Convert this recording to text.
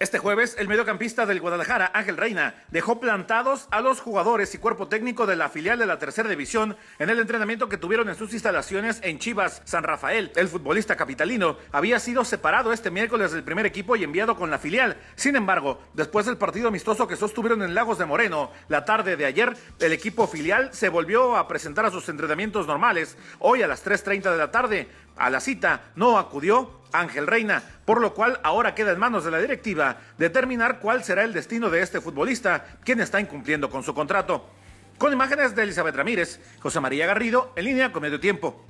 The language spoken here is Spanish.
Este jueves, el mediocampista del Guadalajara, Ángel Reina, dejó plantados a los jugadores y cuerpo técnico de la filial de la tercera división en el entrenamiento que tuvieron en sus instalaciones en Chivas, San Rafael. El futbolista capitalino había sido separado este miércoles del primer equipo y enviado con la filial. Sin embargo, después del partido amistoso que sostuvieron en Lagos de Moreno la tarde de ayer, el equipo filial se volvió a presentar a sus entrenamientos normales hoy a las 3.30 de la tarde. A la cita no acudió Ángel Reina, por lo cual ahora queda en manos de la directiva determinar cuál será el destino de este futbolista, quien está incumpliendo con su contrato. Con imágenes de Elizabeth Ramírez, José María Garrido, en línea con medio tiempo.